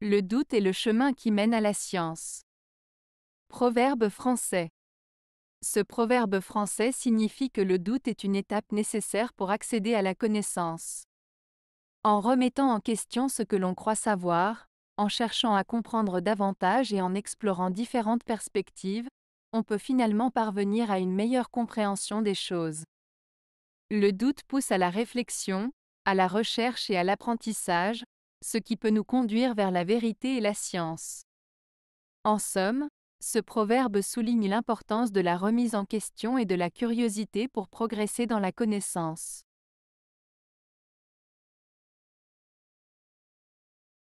Le doute est le chemin qui mène à la science. Proverbe français. Ce proverbe français signifie que le doute est une étape nécessaire pour accéder à la connaissance. En remettant en question ce que l'on croit savoir, en cherchant à comprendre davantage et en explorant différentes perspectives, on peut finalement parvenir à une meilleure compréhension des choses. Le doute pousse à la réflexion, à la recherche et à l'apprentissage, ce qui peut nous conduire vers la vérité et la science. En somme, ce proverbe souligne l'importance de la remise en question et de la curiosité pour progresser dans la connaissance.